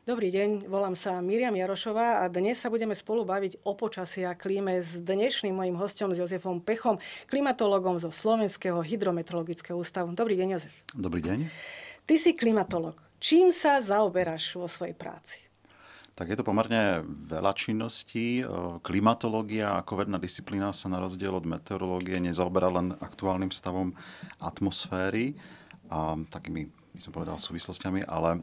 Dobrý deň, volám sa Miriam Jarošová a dnes sa budeme spolu baviť o počasí a klíme s dnešným mojim hostom, s Jozefom Pechom, klimatologom zo Slovenského hydrometeorologického ústavu. Dobrý deň, Jozef. Dobrý deň. Ty si klimatolog. Čím sa zaoberáš vo svojej práci? Tak je to pomerne veľa činností. Klimatológia ako vedná disciplína sa na rozdiel od meteorológie nezaoberá len aktuálnym stavom atmosféry a takými by som povedal, súvislostiami, ale e,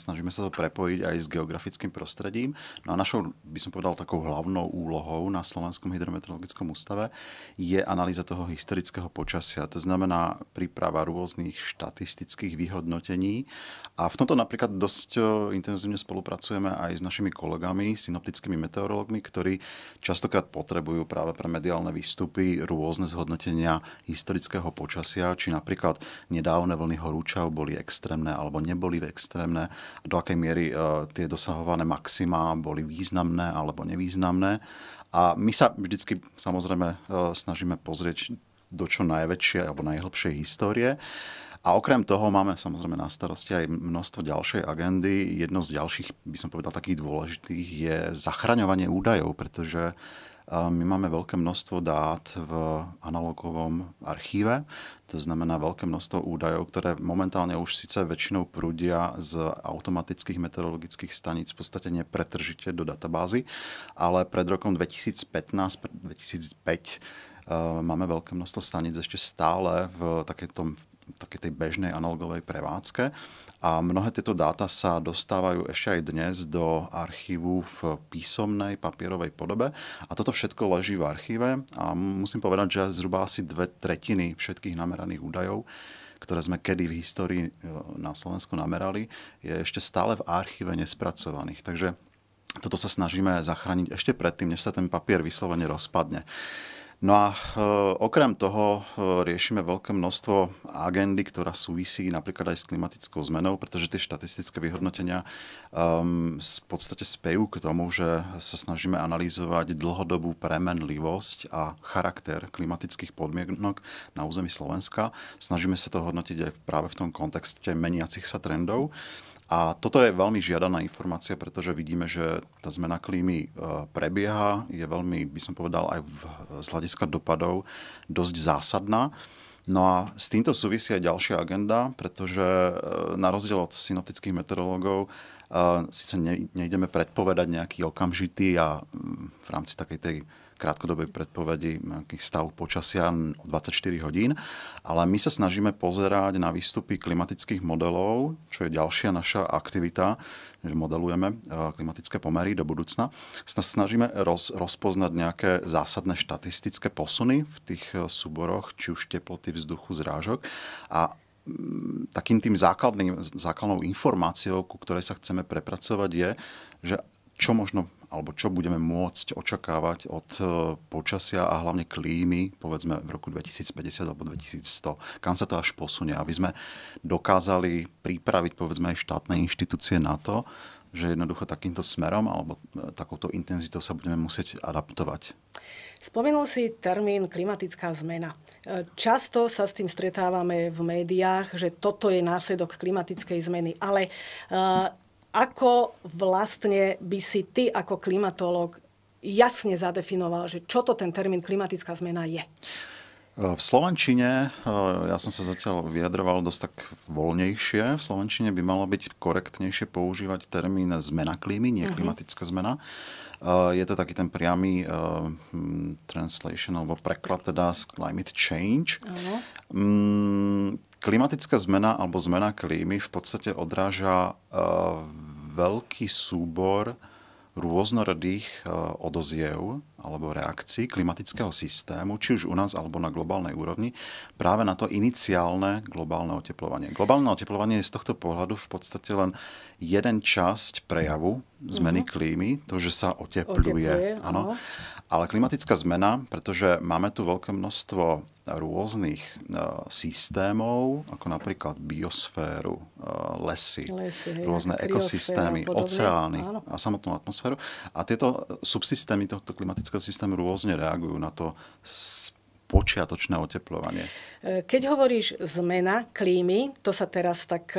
snažíme sa to prepojiť aj s geografickým prostredím. No a našou, by som povedal, takou hlavnou úlohou na Slovenskom hydrometeorologickom ústave je analýza toho historického počasia. To znamená príprava rôznych štatistických vyhodnotení. A v tomto napríklad dosť e, intenzívne spolupracujeme aj s našimi kolegami, synoptickými meteorológmi, ktorí častokrát potrebujú práve pre mediálne výstupy rôzne zhodnotenia historického počasia, či napríklad nedávne vlny horúčav boli extrémne alebo neboli extrémne, do akej miery e, tie dosahované maxima boli významné alebo nevýznamné. A my sa vždycky samozrejme e, snažíme pozrieť do čo najväčšie alebo najhlbšej histórie. A okrem toho máme samozrejme na starosti aj množstvo ďalšej agendy. Jedno z ďalších, by som povedal, takých dôležitých je zachraňovanie údajov, pretože my máme veľké množstvo dát v analogovom archíve, to znamená veľké množstvo údajov, ktoré momentálne už síce väčšinou prúdia z automatických meteorologických staníc v podstate nepretržite do databázy, ale pred rokom 2015-2005 eh, máme veľké množstvo staníc ešte stále v takejto v takej tej bežnej analogovej prevádzke a mnohé tieto dáta sa dostávajú ešte aj dnes do archívu v písomnej papierovej podobe. A toto všetko leží v archíve a musím povedať, že zhruba asi dve tretiny všetkých nameraných údajov ktoré sme kedy v histórii e, na Slovensku namerali, je ešte stále v archíve nespracovaných. Takže toto sa snažíme zachrániť ešte predtým, než sa ten papier vyslovene rozpadne. No a eh, okrem toho eh, riešime veľké množstvo agendy, ktorá súvisí napríklad aj s klimatickou zmenou, pretože tie štatistické vyhodnotenia um, v podstate spejú k tomu, že sa snažíme analyzovať dlhodobú premenlivosť a charakter klimatických podmienok na území Slovenska. Snažíme sa to hodnotiť aj práve v tom kontexte meniacich sa trendov. A toto je veľmi žiadaná informácia, pretože vidíme, že tá zmena klímy e, prebieha, je veľmi, by som povedal, aj v, z hľadiska dopadov dosť zásadná. No a s týmto súvisí aj ďalšia agenda, pretože e, na rozdiel od synoptických meteorológov e, síce ne, nejdeme predpovedať nejaký okamžitý a mm, v rámci takej tej krátkodobej predpovedi stav počasia o 24 hodín, ale my sa snažíme pozerať na výstupy klimatických modelov, čo je ďalšia naša aktivita, že modelujeme e, klimatické pomery do budúcna. Snažíme roz, rozpoznať nejaké zásadné štatistické posuny v tých e, súboroch, či už teploty vzduchu, zrážok a mm, takým tým základným, základnou informáciou, ku ktorej sa chceme prepracovať, je, že čo možno alebo čo budeme môcť očakávať od e, počasia a hlavne klímy, povedzme v roku 2050 alebo 2100. Kam sa to až posunie? Aby sme dokázali pripraviť povedzme aj štátne inštitúcie na to, že jednoducho takýmto smerom alebo e, takouto intenzitou sa budeme musieť adaptovať. Spomenul si termín klimatická zmena. E, často sa s tým stretávame v médiách, že toto je následok klimatickej zmeny, ale ako vlastne by si ty ako klimatolog jasne zadefinoval, že čo to ten termín klimatická zmena je? E, v Slovenčine, e, ja som sa zatiaľ vyjadroval dosť tak voľnejšie, v Slovenčine by malo byť korektnejšie používať termín zmena klímy, nie mhm. klimatická zmena. E, je to taký ten priamy translation alebo preklad teda z climate change. Mm, klimatická zmena alebo zmena klímy v podstate odráža veľký súbor rôznorodých e, odoziev alebo reakcií klimatického systému, či už u nás alebo na globálnej úrovni, práve na to iniciálne globálne oteplovanie. Globálne oteplovanie je z tohto pohľadu v podstate len jeden časť prejavu zmeny uh-huh. klímy, to, že sa otepluje. otepluje áno. Ale klimatická zmena, pretože máme tu veľké množstvo rôznych eh, systémov, ako napríklad biosféru, eh, lesy, lesy rôzne ekosystémy, oceány áno. a samotnú atmosféru. A tieto subsystémy tohto klimatického systému rôzne reagujú na to počiatočné oteplovanie. Eh, keď hovoríš zmena klímy, to sa teraz tak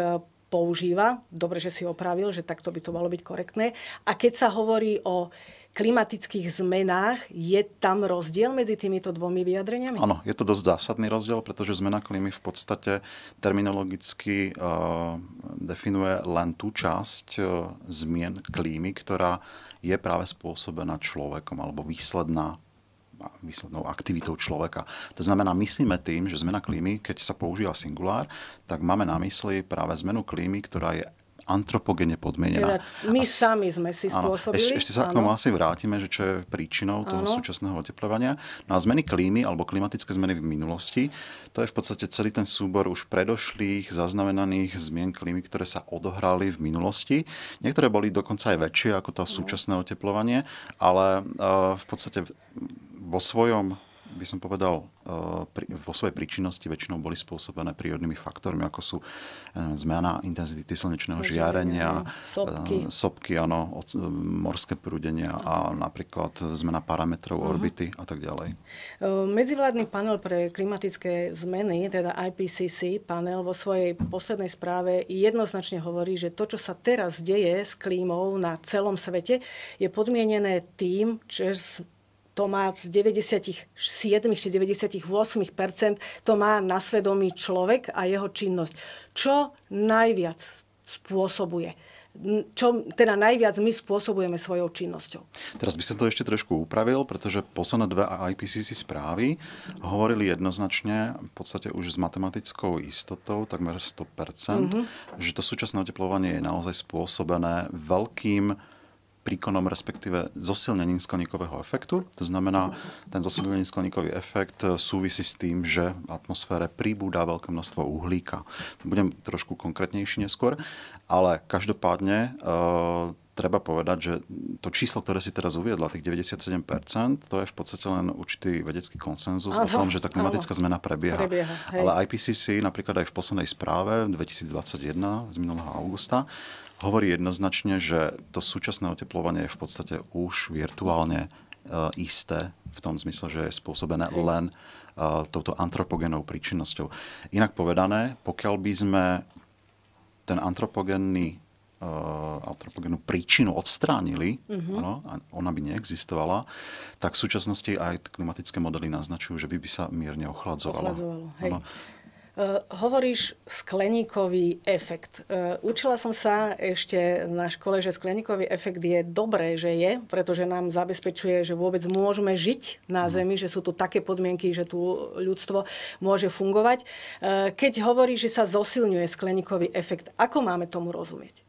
používa. Dobre, že si opravil, že takto by to malo byť korektné. A keď sa hovorí o klimatických zmenách, je tam rozdiel medzi týmito dvomi vyjadreniami? Áno, je to dosť zásadný rozdiel, pretože zmena klímy v podstate terminologicky uh, definuje len tú časť uh, zmien klímy, ktorá je práve spôsobená človekom alebo výsledná výslednou aktivitou človeka. To znamená, myslíme tým, že zmena klímy, keď sa používa singulár, tak máme na mysli práve zmenu klímy, ktorá je antropogene podmienená. Teda my a sami sme si áno, spôsobili. Ešte, ešte sa áno. k tomu asi vrátime, že čo je príčinou toho áno. súčasného oteplovania. No a zmeny klímy alebo klimatické zmeny v minulosti, to je v podstate celý ten súbor už predošlých zaznamenaných zmien klímy, ktoré sa odohrali v minulosti. Niektoré boli dokonca aj väčšie ako to súčasné oteplovanie, ale eh, v podstate vo svojom by som povedal, eh, vo svojej príčinnosti väčšinou boli spôsobené prírodnými faktormi, ako sú eh, zmena intenzity slnečného žiarenia, eh, sopky, sopky ano, morské prúdenia a napríklad zmena parametrov uh-huh. orbity a tak ďalej. Medzivládny panel pre klimatické zmeny, teda IPCC panel, vo svojej poslednej správe jednoznačne hovorí, že to, čo sa teraz deje s klímou na celom svete, je podmienené tým, čo to má z 97 či 98 to má na svedomí človek a jeho činnosť. Čo najviac spôsobuje čo teda najviac my spôsobujeme svojou činnosťou. Teraz by som to ešte trošku upravil, pretože posledné dve IPCC správy hovorili jednoznačne, v podstate už s matematickou istotou, takmer 100%, mm-hmm. že to súčasné oteplovanie je naozaj spôsobené veľkým príkonom, respektíve zosilnením skleníkového efektu. To znamená, ten zosilnený skleníkový efekt e, súvisí s tým, že v atmosfére príbúda veľké množstvo uhlíka. Budem trošku konkrétnejší neskôr, ale každopádne e, treba povedať, že to číslo, ktoré si teraz uviedla, tých 97%, to je v podstate len určitý vedecký konsenzus o tom, že tá klimatická áno, zmena prebieha. prebieha Ale IPCC napríklad aj v poslednej správe 2021 z minulého augusta hovorí jednoznačne, že to súčasné oteplovanie je v podstate už virtuálne e, isté, v tom zmysle, že je spôsobené len e, touto antropogenou príčinnosťou. Inak povedané, pokiaľ by sme ten antropogenný e, antropogénnu príčinu odstránili, mm-hmm. ano, a ona by neexistovala, tak v súčasnosti aj klimatické modely naznačujú, že by, by sa mierne ochladzovalo. Ochladzovalo, hej. Ano. Uh, hovoríš skleníkový efekt. Uh, učila som sa ešte na škole, že skleníkový efekt je dobré, že je, pretože nám zabezpečuje, že vôbec môžeme žiť na mhm. Zemi, že sú tu také podmienky, že tu ľudstvo môže fungovať. Uh, keď hovoríš, že sa zosilňuje skleníkový efekt, ako máme tomu rozumieť?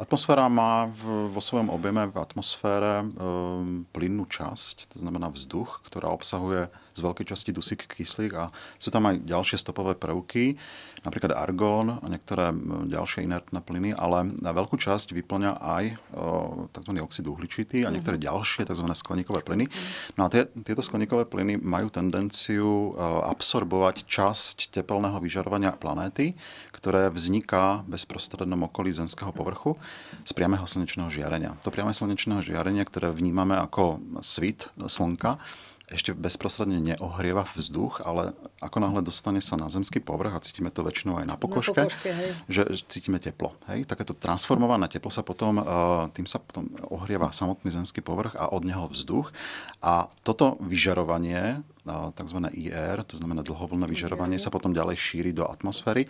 Atmosféra má vo svojom objeme v atmosfére um, časť, to znamená vzduch, ktorá obsahuje z veľkej časti dusík, kyslík a sú tam aj ďalšie stopové prvky, napríklad argón a niektoré ďalšie inertné plyny, ale na veľkú časť vyplňa aj tzv. oxid uhličitý a niektoré mhm. ďalšie tzv. skleníkové plyny. No a tie, tieto skleníkové plyny majú tendenciu absorbovať časť tepelného vyžarovania planéty, ktoré vzniká v bezprostrednom okolí zemského povrchu z priameho slnečného žiarenia. To priame slnečného žiarenia, ktoré vnímame ako svit slnka, ešte bezprostredne neohrieva vzduch, ale ako náhle dostane sa na zemský povrch a cítime to väčšinou aj na pokožke, na že cítime teplo. Hej? Takéto transformované teplo sa potom, e, tým sa potom ohrieva samotný zemský povrch a od neho vzduch. A toto vyžarovanie tzv. IR, to znamená dlhovlné mhm. vyžarovanie, sa potom ďalej šíri do atmosféry.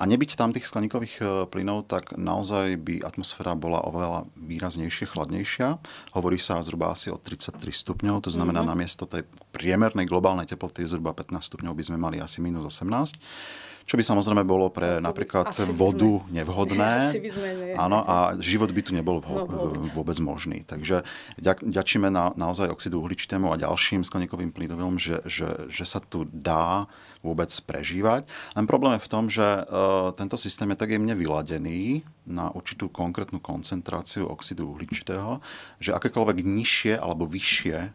A nebyť tam tých skleníkových e, plynov, tak naozaj by atmosféra bola oveľa výraznejšie chladnejšia. Hovorí sa zhruba asi o 33 stupňov, to znamená mm-hmm. namiesto tej priemernej globálnej teploty zhruba 15 stupňov by sme mali asi minus 18 čo by samozrejme bolo pre napríklad by, vodu sme, nevhodné. Ne, áno, a život by tu nebol vho- no, vôbec. vôbec možný. Takže ďačíme na, naozaj oxidu uhličitému a ďalším skleníkovým plynovým, že, že, že sa tu dá vôbec prežívať. Len problém je v tom, že uh, tento systém je tak jemne vyladený na určitú konkrétnu koncentráciu oxidu uhličitého, že akékoľvek nižšie alebo vyššie uh,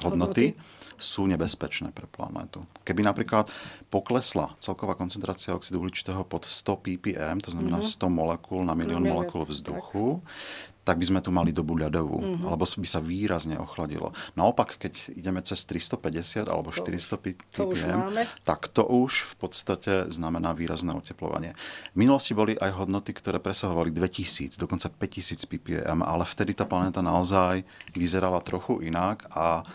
hodnoty, hodnoty sú nebezpečné pre planétu. Keby napríklad poklesla celková koncentrácia oxidu uhličitého pod 100 ppm, to znamená mm-hmm. 100 molekúl na milión mm-hmm. molekúl vzduchu, tak tak by sme tu mali dobu ľadovú, mm-hmm. alebo by sa výrazne ochladilo. Naopak, keď ideme cez 350 alebo 400 ppm, tak to už v podstate znamená výrazné oteplovanie. V minulosti boli aj hodnoty, ktoré presahovali 2000, dokonca 5000 ppm, ale vtedy tá planéta naozaj vyzerala trochu inak a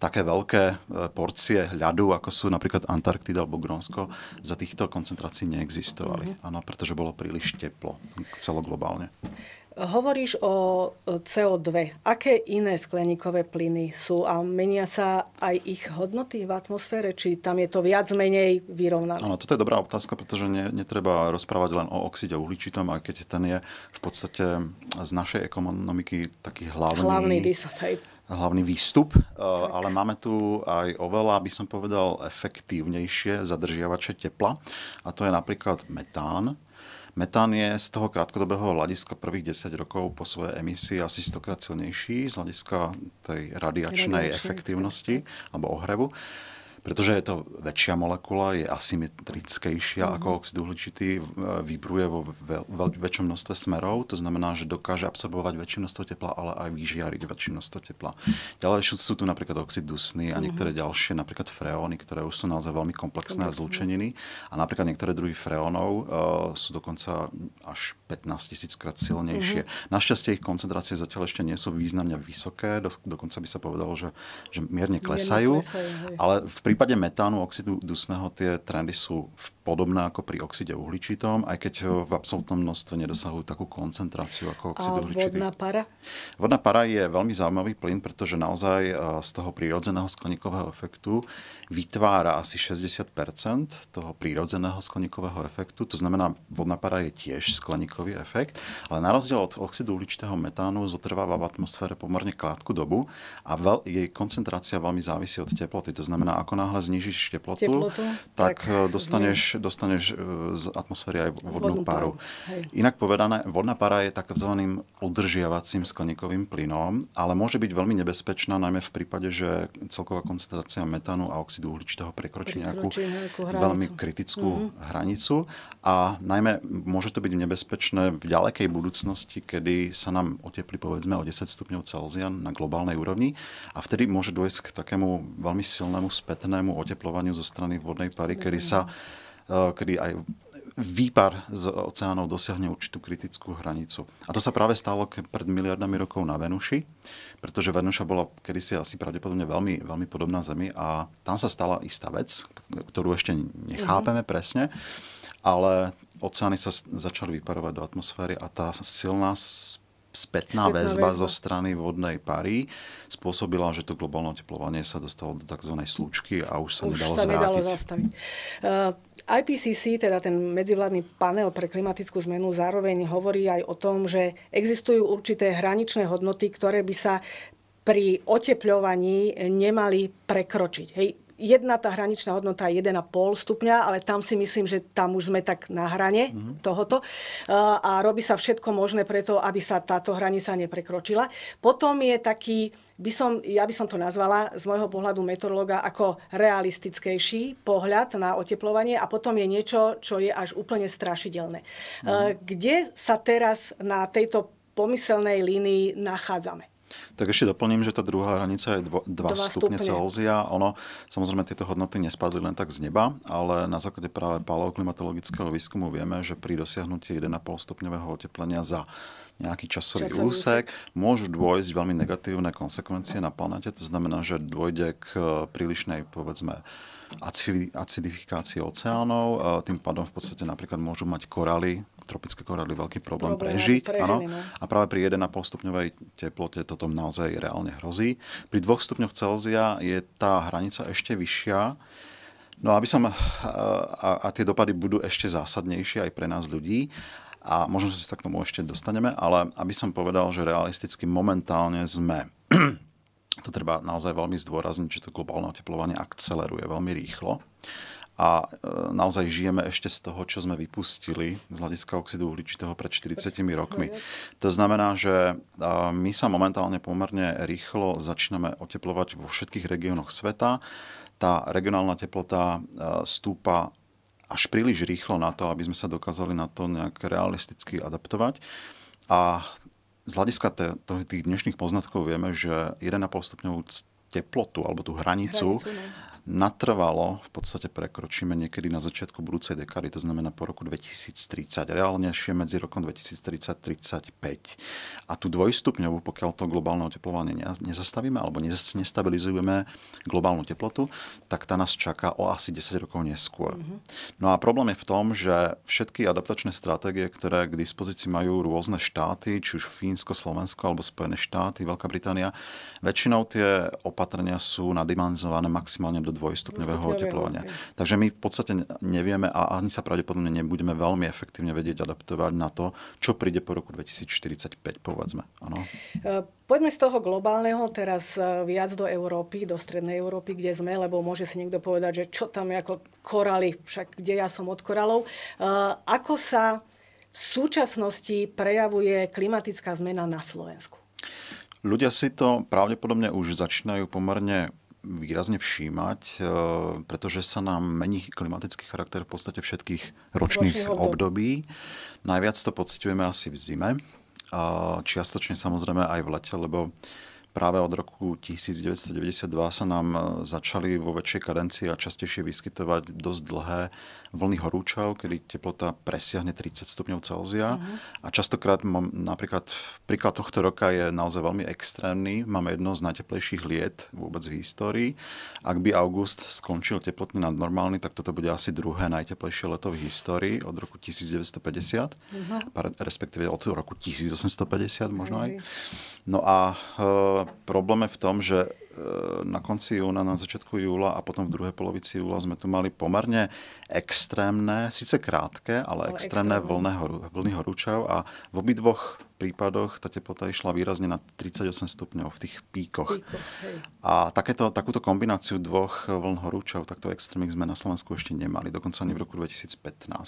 také veľké e, porcie ľadu, ako sú napríklad Antarktida alebo Grónsko, za týchto koncentrácií neexistovali. Mhm. Áno, pretože bolo príliš teplo celoglobálne. Hovoríš o CO2. Aké iné skleníkové plyny sú a menia sa aj ich hodnoty v atmosfére? Či tam je to viac menej vyrovnané? Áno, toto je dobrá otázka, pretože ne, netreba rozprávať len o oxide uhličitom, aj keď ten je v podstate z našej ekonomiky taký hlavný... Hlavný disotyp hlavný výstup, tak. Eh, ale máme tu aj oveľa, by som povedal, efektívnejšie zadržiavače tepla a to je napríklad metán. Metán je z toho krátkodobého hľadiska prvých 10 rokov po svojej emisii asi stokrát silnejší z hľadiska tej radiačnej Radiačný, efektívnosti alebo ohrevu. Pretože je to väčšia molekula, je asymetrickejšia mm-hmm. ako oxid uhličitý, e, vybruje vo veľ, veľ, väčšom množstve smerov, to znamená, že dokáže absorbovať väčšie množstvo tepla, ale aj vyžiariť väčšie množstvo tepla. Ďalej sú tu napríklad oxid dusný a mhm. niektoré mm-hmm. ďalšie, napríklad freóny, ktoré už sú naozaj veľmi komplexné a zlúčeniny. A napríklad niektoré druhy freónov uh, sú dokonca až 15 tisíc krát silnejšie. Mm-hmm. Našťastie ich koncentrácie zatiaľ ešte nie sú významne vysoké, do, dokonca by sa povedalo, že, že mierne klesajú, mierne klesajú ale v prípade metánu, oxidu dusného tie trendy sú v podobná ako pri oxide uhličitom, aj keď eh, v absolútnom množstve nedosahujú takú koncentráciu ako oxid uhličitý. vodná para? Vodná para je veľmi zaujímavý plyn, pretože naozaj eh, z toho prírodzeného skleníkového efektu vytvára asi 60 toho prírodzeného skleníkového efektu. To znamená, vodná para je tiež skleníkový efekt, ale na rozdiel od oxidu uhličitého metánu zotrváva v atmosfére pomerne krátku dobu a veľ, jej koncentrácia veľmi závisí od teploty. To znamená, ako náhle znižíš teplotu, teplotu tak, tak eh, dostaneš dostaneš e, z atmosféry aj vodnú, vodnú paru. Hej. Inak povedané, vodná para je takzvaným udržiavacím skleníkovým plynom, ale môže byť veľmi nebezpečná, najmä v prípade, že celková koncentrácia metánu a oxidu uhličitého prekročí nejakú, veľmi kritickú mm-hmm. hranicu a najmä môže to byť nebezpečné v ďalekej budúcnosti, kedy sa nám oteplí povedzme o 10 stupňov Celzia na globálnej úrovni a vtedy môže dôjsť k takému veľmi silnému spätnému oteplovaniu zo strany vodnej pary, mm-hmm. kedy sa mhm. Eh, kedy aj výpar z oceánov dosiahne určitú kritickú hranicu. A to sa práve stalo pred miliardami rokov na Venuši, pretože Venuša bola kedysi asi pravdepodobne veľmi, veľmi podobná Zemi a tam sa stala istá vec, ktorú ešte nechápeme mm-hmm. presne, ale oceány sa začali vyparovať do atmosféry a tá silná spätná, spätná väzba, väzba zo strany vodnej pary spôsobila, že to globálne oteplovanie sa dostalo do tzv. slučky a už sa už nedalo sa zvrátiť. Nedalo zastaviť. Uh, IPCC, teda ten medzivládny panel pre klimatickú zmenu, zároveň hovorí aj o tom, že existujú určité hraničné hodnoty, ktoré by sa pri oteplovaní nemali prekročiť. Hej, jedna tá hraničná hodnota je 1,5 stupňa, ale tam si myslím, že tam už sme tak na hrane mm-hmm. tohoto eh, a robí sa všetko možné preto, aby sa táto hranica neprekročila. Potom je taký, by som, ja by som to nazvala z môjho pohľadu meteorológa ako realistickejší pohľad na oteplovanie a potom je niečo, čo je až úplne strašidelné. Mm-hmm. Kde sa teraz na tejto pomyselnej línii nachádzame? Tak ešte doplním, že tá druhá hranica je 2 stupne, stupne Celzia. Ono, samozrejme, tieto hodnoty nespadli len tak z neba, ale na základe práve paleoklimatologického výskumu vieme, že pri dosiahnutí 1,5 stupňového oteplenia za nejaký časový, časový úsek, môžu dôjsť veľmi negatívne konsekvencie na planete. To znamená, že dôjde k e, prílišnej, povedzme, acidifikácii oceánov. E, tým pádom v podstate napríklad môžu mať koraly tropické koraly veľký problém problém prežiť. Prežili, áno. No. A práve pri 1,5 stupňovej teplote toto naozaj reálne hrozí. Pri 2 stupňoch Celzia je tá hranica ešte vyššia. No aby som, eh, a, a tie dopady budú ešte zásadnejšie aj pre nás ľudí a možno, sa k tomu ešte dostaneme, ale aby som povedal, že realisticky momentálne sme to treba naozaj veľmi zdôrazniť, že to globálne oteplovanie akceleruje veľmi rýchlo a e, naozaj žijeme ešte z toho, čo sme vypustili z hľadiska oxidu uhličitého pred 40 rokmi. To znamená, že e, my sa momentálne pomerne rýchlo začíname oteplovať vo všetkých regiónoch sveta. Tá regionálna teplota e, stúpa až príliš rýchlo na to, aby sme sa dokázali na to nejak realisticky adaptovať. A z hľadiska tých dnešných poznatkov vieme, že 1,5 stupňovú teplotu alebo tú hranicu, hranicu no natrvalo v podstate prekročíme niekedy na začiatku budúcej dekády, to znamená po roku 2030, ešte medzi rokom 2030-35. A tú dvojstupňovú, pokiaľ to globálne oteplovanie nezastavíme alebo nestabilizujeme globálnu teplotu, tak tá nás čaká o asi 10 rokov neskôr. Mhm. No a problém je v tom, že všetky adaptačné stratégie, ktoré k dispozícii majú rôzne štáty, či už Fínsko, Slovensko alebo Spojené štáty, Veľká Británia, väčšinou tie opatrenia sú nadimenzované maximálne do dvojstupňového oteplovania. Takže my v podstate nevieme a ani sa pravdepodobne nebudeme veľmi efektívne vedieť adaptovať na to, čo príde po roku 2045, povedzme. Ano? E, poďme z toho globálneho teraz e, viac do Európy, do Strednej Európy, kde sme, lebo môže si niekto povedať, že čo tam je ako koraly, však kde ja som od koralov. E, ako sa v súčasnosti prejavuje klimatická zmena na Slovensku? Ľudia si to pravdepodobne už začínajú pomerne výrazne všímať, e, pretože sa nám mení klimatický charakter v podstate všetkých ročných období. Najviac to pociťujeme asi v zime, čiastočne samozrejme aj v lete, lebo práve od roku 1992 sa nám e, začali vo väčšej kadencii a častejšie vyskytovať dosť dlhé vlny horúčav, kedy teplota presiahne 30 stupňov Celzia. Uh-huh. A častokrát mám napríklad, príklad tohto roka je naozaj veľmi extrémny. Máme jedno z najteplejších liet vôbec v histórii. Ak by august skončil nad nadnormálny, tak toto bude asi druhé najteplejšie leto v histórii od roku 1950, uh-huh. No. respektíve od roku 1850 možno aj. No a e, problém je v tom, že e, na konci júna, na začiatku júla a potom v druhej polovici júla sme tu mali pomerne extrémne, síce krátke, ale, ale extrémne, extrémne. Vlny, horu, vlny horúčav a v obidvoch prípadoch tá teplota išla výrazne na 38 stupňov v tých píkoch. a takéto, takúto kombináciu dvoch vln horúčav, takto extrémnych sme na Slovensku ešte nemali. Dokonca ani v roku 2015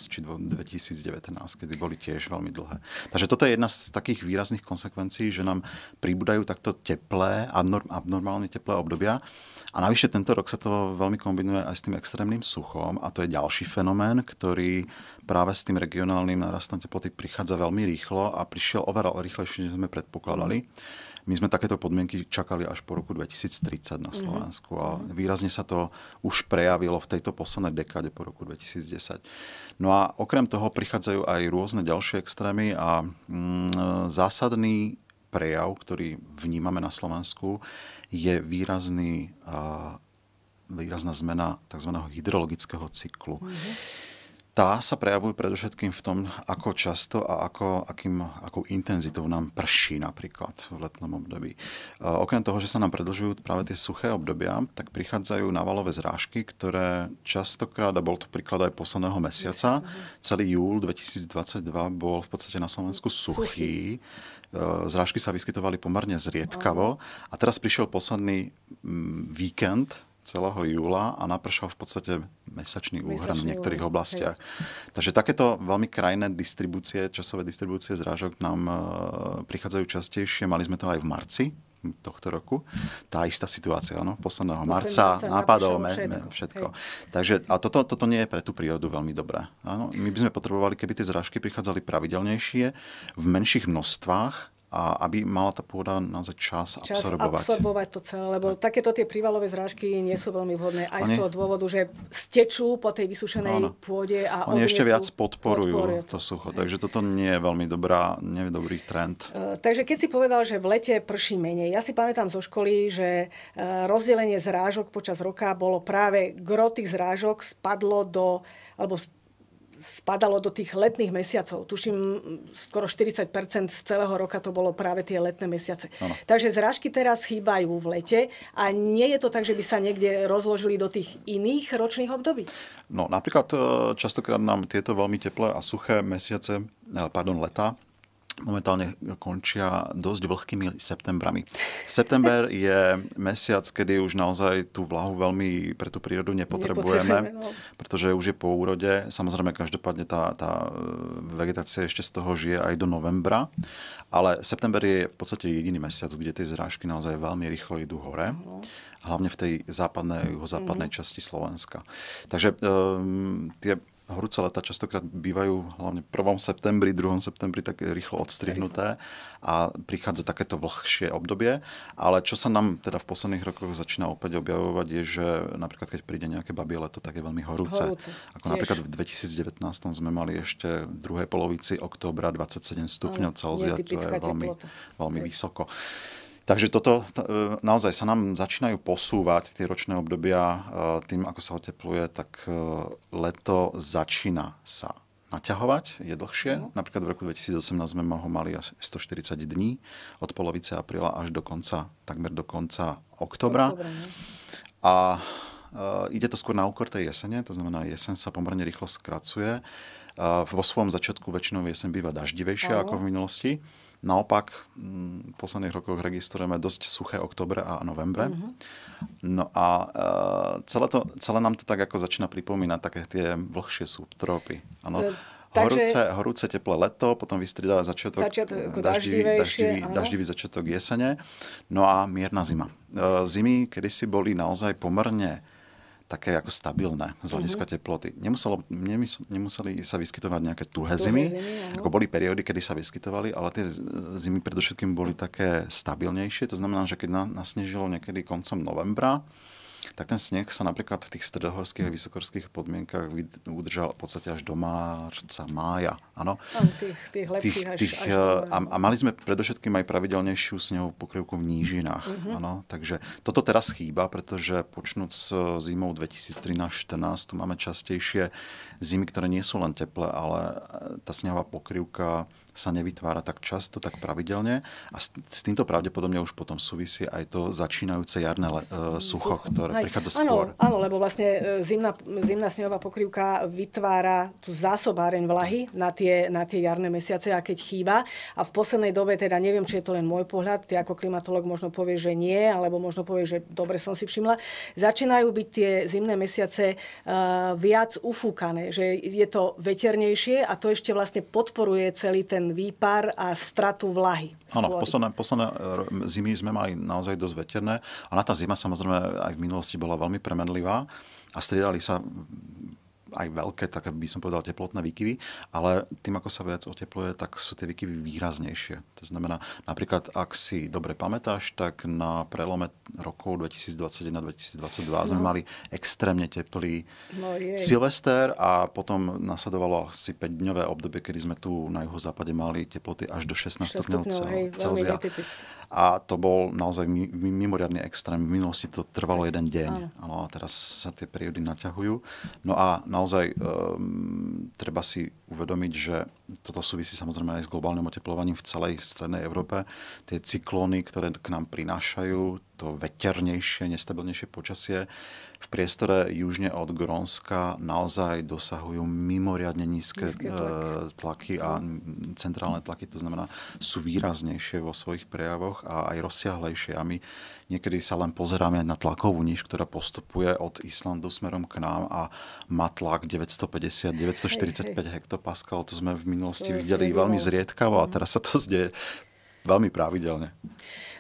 či 2019, kedy boli tiež veľmi dlhé. Takže toto je jedna z takých výrazných konsekvencií, že nám pribúdajú takto teplé, abnormálne teplé obdobia. A navyše tento rok sa to veľmi kombinuje aj s tým extrémnym suchom a to je ďalší fenomén, ktorý práve s tým regionálnym narastom teploty prichádza veľmi rýchlo a prišiel oveľa rýchlejšie, než sme predpokladali. My sme takéto podmienky čakali až po roku 2030 na mhm. Slovensku a výrazne sa to už prejavilo v tejto poslednej dekáde po roku 2010. No a okrem toho prichádzajú aj rôzne ďalšie extrémy a mm, zásadný prejav, ktorý vnímame na Slovensku, je výrazný, výrazná zmena tzv. hydrologického cyklu. Mm-hmm tá sa prejavuje predovšetkým v tom, ako často a ako, akým, akou intenzitou nám prší napríklad v letnom období. E, okrem toho, že sa nám predlžujú práve tie suché obdobia, tak prichádzajú navalové zrážky, ktoré častokrát, a bol to príklad aj posledného mesiaca, celý júl 2022 bol v podstate na Slovensku suchý, e, zrážky sa vyskytovali pomerne zriedkavo a teraz prišiel posledný mm, víkend celého júla a napršal v podstate mesačný úhrn v niektorých oblastiach. Hej. Takže takéto veľmi krajné distribúcie, časové distribúcie zrážok nám e, prichádzajú častejšie. Mali sme to aj v marci tohto roku. Tá istá situácia, áno, posledného marca, nápadov, me, všetko. Me, všetko. Hej. Takže, a toto, toto nie je pre tú prírodu veľmi dobré. Áno, my by sme potrebovali, keby tie zrážky prichádzali pravidelnejšie, v menších množstvách, a aby mala tá pôda naozaj čas, čas absorbovať. absorbovať to celé, lebo tak. takéto tie prívalové zrážky nie sú veľmi vhodné aj Oni... z toho dôvodu, že stečú po tej vysušenej no, pôde a Oni ešte viac podporujú, podporujú to sucho, takže toto nie je veľmi dobrá, nie je dobrý trend. Uh, takže keď si povedal, že v lete prší menej, ja si pamätám zo školy, že e, rozdelenie zrážok počas roka bolo práve gro tých zrážok spadlo do, alebo spadalo do tých letných mesiacov. Tuším, skoro 40 z celého roka to bolo práve tie letné mesiace. Ano. Takže zrážky teraz chýbajú v lete a nie je to tak, že by sa niekde rozložili do tých iných ročných období? No napríklad eh, častokrát nám tieto veľmi teplé a suché mesiace, eh, pardon, leta, momentálne končia dosť vlhkými septembrami. September je mesiac, kedy už naozaj tú vlahu veľmi pre tú prírodu nepotrebujeme, nepotrebujeme. No. pretože už je po úrode. Samozrejme, každopádne tá, tá e, vegetácia ešte z toho žije aj do novembra, ale september je v podstate jediný mesiac, kde tie zrážky naozaj veľmi rýchlo idú hore. hlavne v tej západnej, juhozápadnej mm-hmm. časti Slovenska. Takže um, tie horúce leta častokrát bývajú hlavne 1. septembri, 2. septembri tak rýchlo odstrihnuté a prichádza takéto vlhšie obdobie. Ale čo sa nám teda v posledných rokoch začína opäť objavovať je, že napríklad keď príde nejaké babie leto, tak je veľmi horúce. horúce. Ako Tiež. napríklad v 2019 sme mali ešte v druhej polovici októbra 27 stupňov Celzia, to je veľmi, veľmi vysoko. Takže toto e, naozaj sa nám začínajú posúvať tie ročné obdobia e, tým, ako sa otepluje, tak e, leto začína sa naťahovať, je dlhšie. No. Napríklad v roku 2018 sme ho mali až 140 dní, od polovice apríla až do konca, takmer do konca oktobra. No. a ide to skôr na úkor tej jesene, to znamená, jesen sa pomerne rýchlo skracuje. vo svojom začiatku väčšinou jesen býva daždivejšia ako v minulosti. Naopak, mm, v posledných rokoch registrujeme dosť suché oktobre a novembre. Mm-hmm. No a uh, celé, to, celé nám to tak ako začína pripomínať také tie vlhšie subtropy. Ano. E, takže... Horúce, horúce teplé leto, potom vystriedá začiatok, začiatok eh, daždivý, daždivý, daždivý začiatok jesene, no a mierna zima. Eh, zimy kedysi boli naozaj pomerne také ako stabilné z mhm. hľadiska mm-hmm. teploty. Nemuselo, nemuseli sa vyskytovať nejaké tuhé zimy, zimy ako boli periódy, kedy sa vyskytovali, ale tie zimy predovšetkým boli také stabilnejšie. To znamená, že keď nasnežilo niekedy koncom novembra, tak ten sneh sa napríklad v tých stredohorských a vysokorských podmienkach udržal v podstate až do marca, mája. Áno. Tých, tých lepších tých, až, tých, až eh, a, a mali sme predovšetkým aj pravidelnejšiu snehovú pokrývku v nížinách. Mm-hmm. Áno. Takže toto teraz chýba, pretože počnúť s eh, zimou 2013-2014 tu máme častejšie zimy, ktoré nie sú len teplé, ale eh, tá snehová pokrývka sa nevytvára tak často, tak pravidelne a s týmto pravdepodobne už potom súvisí aj to začínajúce jarné le, e, sucho, ktoré aj, prichádza skôr. Áno, áno lebo vlastne e, zimná, zimná snehová pokrývka vytvára tú zásobáreň vlahy na tie, na tie jarné mesiace a keď chýba. A v poslednej dobe, teda neviem, či je to len môj pohľad, ty ako klimatolog možno povie, že nie, alebo možno povie, že dobre som si všimla, začínajú byť tie zimné mesiace e, viac ufúkané, že je to veternejšie a to ešte vlastne podporuje celý ten ten výpar a stratu vlahy. Áno, posledné, posledné e, zimy sme mali naozaj dosť veterné, ale tá zima samozrejme aj v minulosti bola veľmi premenlivá a striedali sa aj veľké, tak by som povedal teplotné výkyvy, ale tým, ako sa viac otepluje, tak sú tie výkyvy výraznejšie. To znamená, napríklad, ak si dobre pamätáš, tak na prelome rokov 2021-2022 no. sme mali extrémne teplý no Silvester a potom nasledovalo asi 5-dňové obdobie, kedy sme tu na juhozápade mali teploty až do 16 stupňov Celzia. A to bol naozaj mimoriadný extrém. V minulosti to trvalo jeden deň. Áno, a teraz sa tie periody naťahujú. No a naozaj um, treba si uvedomiť, že toto súvisí samozrejme aj s globálnym oteplovaním v celej strednej Európe. Tie cyklóny, ktoré k nám prinášajú, to veternejšie, nestabilnejšie počasie, v priestore južne od Grónska naozaj dosahujú mimoriadne nízke, nízke e, tlaky. tlaky a centrálne tlaky, to znamená, sú výraznejšie vo svojich prejavoch a aj rozsiahlejšie. A my niekedy sa len pozeráme na tlakovú niž, ktorá postupuje od Islandu smerom k nám a má tlak 950-945 hektopaskal. To sme v minulosti to videli veľmi zriedkavo a mhm. teraz sa to zdeje veľmi pravidelne.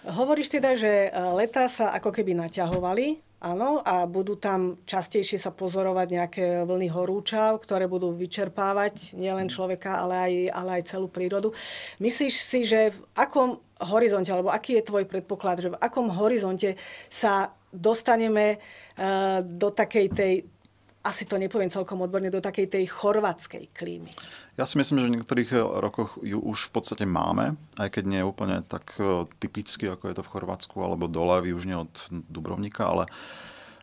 Hovoríš teda, že e, letá sa ako keby naťahovali Áno, a budú tam častejšie sa pozorovať nejaké vlny horúčav, ktoré budú vyčerpávať nielen človeka, ale aj, ale aj celú prírodu. Myslíš si, že v akom horizonte, alebo aký je tvoj predpoklad, že v akom horizonte sa dostaneme eh, do takej tej asi to nepoviem celkom odborne, do takej tej chorvátskej klímy. Ja si myslím, že v niektorých eh, rokoch ju už v podstate máme, aj keď nie je úplne tak eh, typicky, ako je to v Chorvátsku, alebo dole, južne od Dubrovnika, ale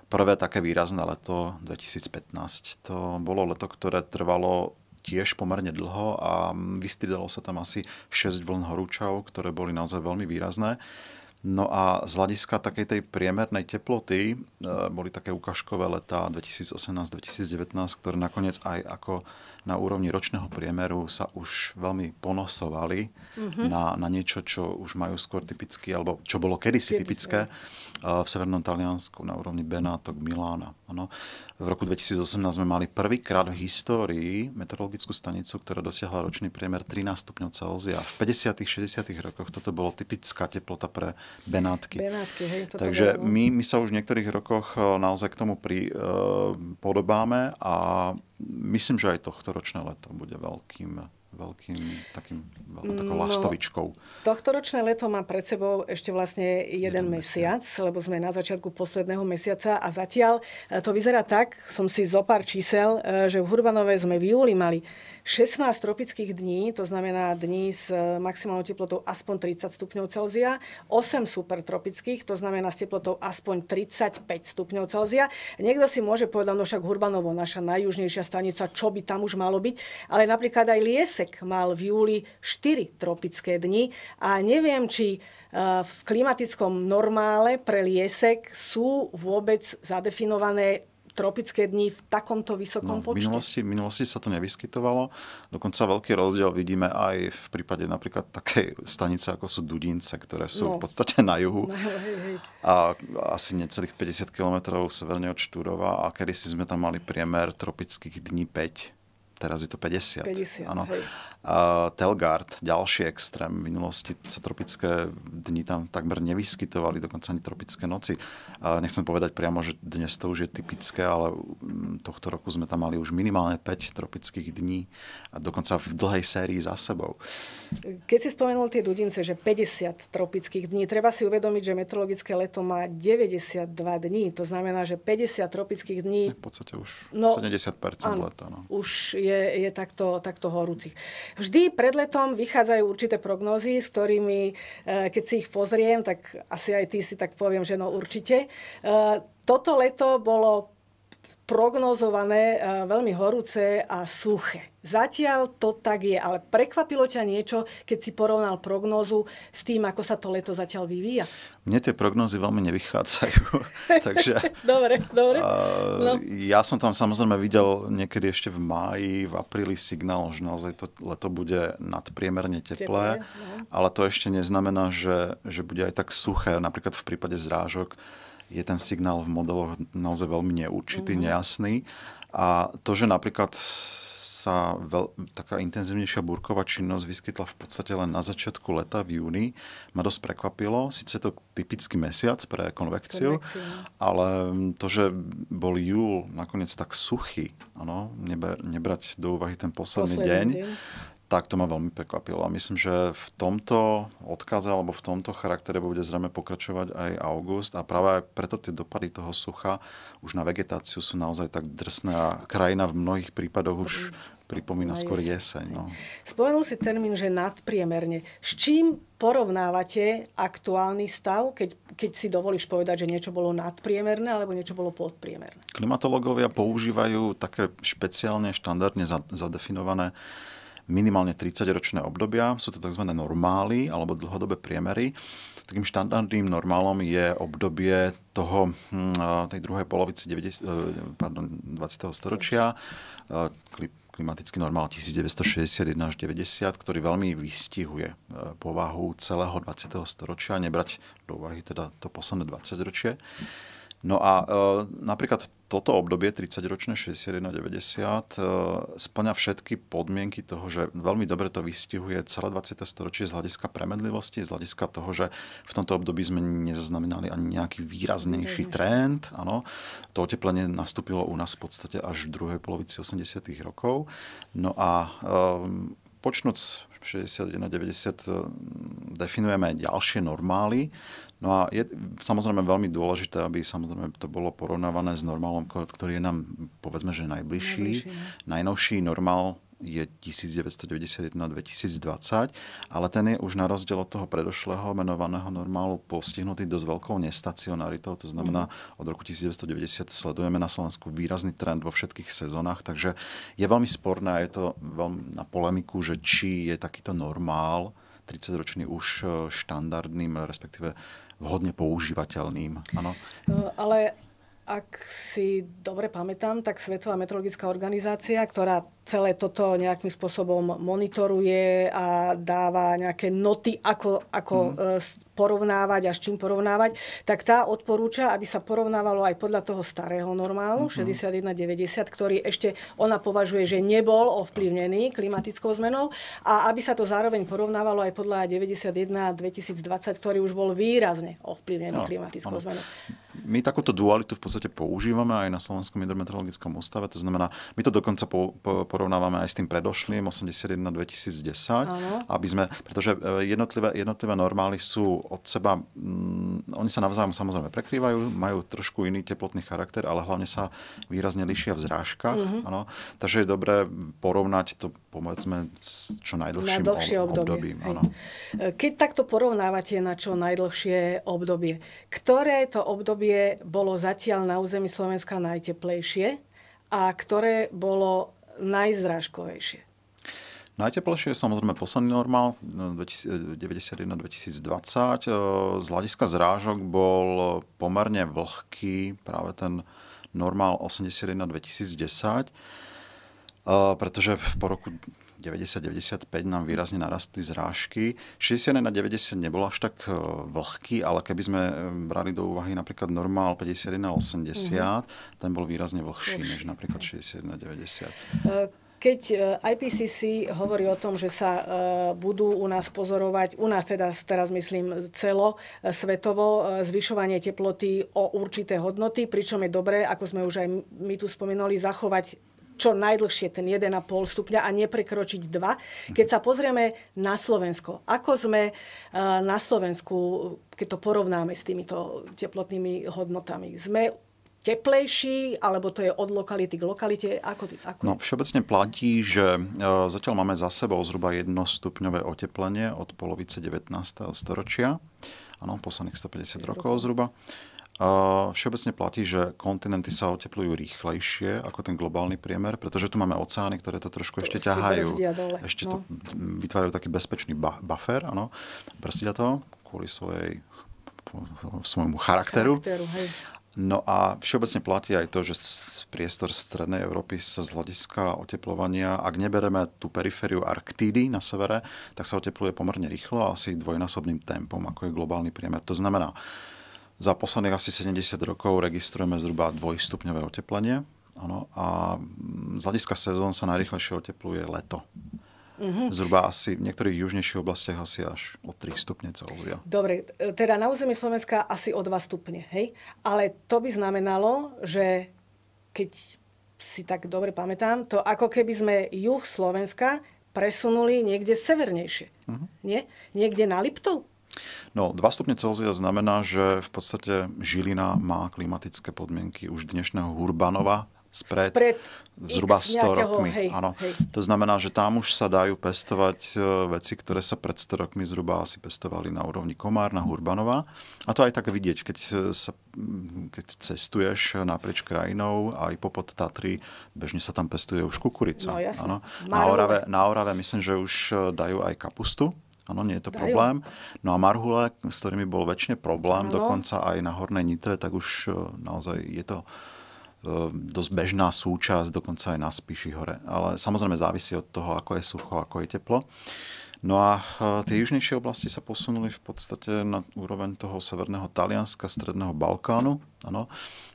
prvé také výrazné leto 2015, to bolo leto, ktoré trvalo tiež pomerne dlho a mm, vystriedalo sa tam asi 6 vln horúčav, ktoré boli naozaj veľmi výrazné. No a z hľadiska takej tej priemernej teploty e, boli také ukážkové leta 2018-2019, ktoré nakoniec aj ako na úrovni ročného priemeru sa už veľmi ponosovali mm-hmm. na, na niečo, čo už majú skôr typicky, alebo čo bolo kedysi, kedysi. typické e, v severnom Taliansku na úrovni Benátok, Milána. Ano. V roku 2018 sme mali prvýkrát v histórii meteorologickú stanicu, ktorá dosiahla ročný priemer 13 stupňov Celzia. V 50. 60. rokoch toto bolo typická teplota pre Benátky. Benátky hej, toto Takže bolo. No. my, my sa už v niektorých rokoch e, naozaj k tomu pri, e, podobáme a myslím, že aj tohto ročné leto bude veľkým veľkým takým, mm, takou no, lastovičkou. Tohto ročné leto má pred sebou ešte vlastne jeden, jeden mesiac, mesiac, lebo sme na začiatku posledného mesiaca a zatiaľ e, to vyzerá tak, som si zo pár čísel, e, že v Hurbanove sme v júli mali 16 tropických dní, to znamená dní s e, maximálnou teplotou aspoň 30 stupňov Celzia, 8 supertropických, to znamená s teplotou aspoň 35 stupňov Celzia. Niekto si môže povedať, no však Hurbanovo, naša najjužnejšia stanica, čo by tam už malo byť, ale napríklad aj Liesek mal v júli 4 tropické dni a neviem, či e, v klimatickom normále pre Liesek sú vôbec zadefinované tropické dni v takomto vysokom no, počte? V minulosti, v minulosti sa to nevyskytovalo. Dokonca veľký rozdiel vidíme aj v prípade napríklad takej stanice, ako sú Dudince, ktoré sú no. v podstate na juhu. No, hej, hej. A asi necelých 50 km severne od Štúrova. A kedy si sme tam mali priemer tropických dní 5 teraz je to 50. 50 áno. Uh, Telgard, ďalší extrém. V minulosti sa tropické dni tam takmer nevyskytovali, dokonca ani tropické noci. Uh, nechcem povedať priamo, že dnes to už je typické, ale mm, tohto roku sme tam mali už minimálne 5 tropických dní a dokonca v dlhej sérii za sebou. Keď si spomenul tie dudince, že 50 tropických dní, treba si uvedomiť, že meteorologické leto má 92 dní. To znamená, že 50 tropických dní... V podstate už no, 70% leta. No. Už je je, je takto, takto horúcich. Vždy pred letom vychádzajú určité prognózy, s ktorými, e, keď si ich pozriem, tak asi aj ty si tak poviem, že no určite. E, toto leto bolo prognozované eh, veľmi horúce a suché. Zatiaľ to tak je, ale prekvapilo ťa niečo, keď si porovnal prognozu s tým, ako sa to leto zatiaľ vyvíja? Mne tie prognozy veľmi nevychádzajú. takže, dobre, dobre. No. Ja som tam samozrejme videl niekedy ešte v máji, v apríli signál, že naozaj to leto bude nadpriemerne teplé, teplé no. ale to ešte neznamená, že, že bude aj tak suché. Napríklad v prípade zrážok je ten signál v modeloch naozaj veľmi neurčitý, mm-hmm. nejasný. A to, že napríklad sa veľ, taká intenzívnejšia burková činnosť vyskytla v podstate len na začiatku leta v júni. Ma dosť prekvapilo, sice to typický mesiac pre konvekciu, no. ale to, že bol júl nakoniec tak suchý, ano, nebe, nebrať do úvahy ten posledný, posledný deň, deň, tak to ma veľmi prekvapilo. A myslím, že v tomto odkaze alebo v tomto charaktere bude zrejme pokračovať aj august a práve preto tie dopady toho sucha už na vegetáciu sú naozaj tak drsné a krajina v mnohých prípadoch už pripomína na no, skôr jeseň. No. Spomenul si termín, že nadpriemerne. S čím porovnávate aktuálny stav, keď, keď si dovolíš povedať, že niečo bolo nadpriemerné alebo niečo bolo podpriemerné? Klimatológovia používajú také špeciálne, štandardne zadefinované minimálne 30-ročné obdobia, sú to tzv. normály alebo dlhodobé priemery. Takým štandardným normálom je obdobie toho, hm, tej druhej polovice 90, e, pardon, 20. storočia, e, klimatický normál 1961 až 90, ktorý veľmi vystihuje e, povahu celého 20. storočia, nebrať do úvahy teda to posledné 20 ročie. No a e, napríklad toto obdobie, 30-ročné, 61-90, e, splňa všetky podmienky toho, že veľmi dobre to vystihuje celé 20. storočie z hľadiska premedlivosti, z hľadiska toho, že v tomto období sme nezaznamenali ani nejaký výraznejší trend. Ano, To oteplenie nastúpilo u nás v podstate až v druhej polovici 80. rokov. No a e, počnúc 61-90 e, definujeme ďalšie normály, No a je samozrejme veľmi dôležité, aby samozrejme to bolo porovnávané s normálom, ktorý je nám povedzme, že najbližší. najbližší. No. Najnovší normál je 1991-2020, ale ten je už na rozdiel od toho predošlého menovaného normálu postihnutý dosť veľkou nestacionaritou, to znamená mhm. od roku 1990 sledujeme na Slovensku výrazný trend vo všetkých sezónach, takže je veľmi sporné a je to veľmi na polemiku, že či je takýto normál 30-ročný už eh, štandardným, respektíve vhodne používateľným. Ano? E, ale ak si dobre pamätám, tak Svetová meteorologická organizácia, ktorá celé toto nejakým spôsobom monitoruje a dáva nejaké noty, ako, ako mm. porovnávať a s čím porovnávať, tak tá odporúča, aby sa porovnávalo aj podľa toho starého normálu mm-hmm. 6190, ktorý ešte ona považuje, že nebol ovplyvnený klimatickou zmenou a aby sa to zároveň porovnávalo aj podľa 91 2020, ktorý už bol výrazne ovplyvnený no, klimatickou ono. zmenou. My takúto dualitu v podstate používame aj na Slovenskom hydrometeorologickom ústave, to znamená, my to dokonca po, po, po porovnávame aj s tým predošlým 81-2010, aby sme, pretože e, jednotlivé, jednotlivé normály sú od seba, mm, oni sa navzájom samozrejme prekrývajú, majú trošku iný teplotný charakter, ale hlavne sa výrazne lišia v zrážkach. Mm-hmm. Ano, takže je dobré porovnať to povedzme s čo najdlhším na obdobie. obdobím. Ano. E, keď takto porovnávate na čo najdlhšie obdobie, ktoré to obdobie bolo zatiaľ na území Slovenska najteplejšie a ktoré bolo najzrážkovejšie? Najteplejšie no je samozrejme posledný normál 91-2020. No, eh, eh, z hľadiska zrážok bol pomerne vlhký práve ten normál 81-2010, eh, pretože po roku 90-95 nám výrazne narastli zrážky. 61 na 90 nebol až tak e, vlhký, ale keby sme e, brali do úvahy napríklad normál 51 na 80, mm-hmm. ten bol výrazne vlhší než napríklad 61 na 90. E, keď IPCC hovorí o tom, že sa budú u nás pozorovať, u nás teda teraz myslím celo, svetovo zvyšovanie teploty o určité hodnoty, pričom je dobré, ako sme už aj my tu spomenuli, zachovať čo najdlhšie ten 1,5 stupňa a neprekročiť 2. Keď sa pozrieme na Slovensko, ako sme e, na Slovensku, keď to porovnáme s týmito teplotnými hodnotami, sme teplejší, alebo to je od lokality k lokalite? Ako, ako? No, všeobecne platí, že e, zatiaľ máme za sebou zhruba jednostupňové oteplenie od polovice 19. storočia. Áno, posledných 150 rokov zhruba. Všeobecne platí, že kontinenty sa oteplujú rýchlejšie ako ten globálny priemer, pretože tu máme oceány, ktoré to trošku to ešte ťahajú. Ešte no. to vytvárajú taký bezpečný buffer, áno. Brzdia to kvôli svojej, svojmu charakteru. charakteru hej. No a všeobecne platí aj to, že priestor Strednej Európy sa z hľadiska oteplovania, ak nebereme tú perifériu Arktídy na severe, tak sa otepluje pomerne rýchlo, asi dvojnásobným tempom, ako je globálny priemer. To znamená, za posledných asi 70 rokov registrujeme zhruba dvojstupňové oteplenie. Ano, a z hľadiska sezón sa najrychlejšie otepluje leto. Mm-hmm. Zhruba asi v niektorých južnejších oblastiach asi až o 3 stupne Celzia. Dobre, teda na území Slovenska asi o 2 stupne, hej? Ale to by znamenalo, že keď si tak dobre pamätám, to ako keby sme juh Slovenska presunuli niekde severnejšie. Mm-hmm. Nie? Niekde na Liptov? No, 2 stupne Celzia znamená, že v podstate Žilina má klimatické podmienky už dnešného Hurbanova spred, spred zhruba 100 nejakého, rokmi. Hej, áno. Hej. To znamená, že tam už sa dajú pestovať e, veci, ktoré sa pred 100 rokmi zhruba asi pestovali na úrovni Komárna, Hurbanova. A to aj tak vidieť, keď, sa, keď cestuješ naprieč krajinou, aj pod Tatry, bežne sa tam pestuje už kukurica. No, Áno. Na, Orave, na Orave myslím, že už e, dajú aj kapustu Áno, nie je to problém. No a marhule, s ktorými bol väčšine problém, ano. dokonca aj na Hornej Nitre, tak už e, naozaj je to e, dosť bežná súčasť, dokonca aj na Spíši hore. Ale samozrejme závisí od toho, ako je sucho, ako je teplo. No a e, tie južnejšie oblasti sa posunuli v podstate na úroveň toho severného Talianska, stredného Balkánu. Ano.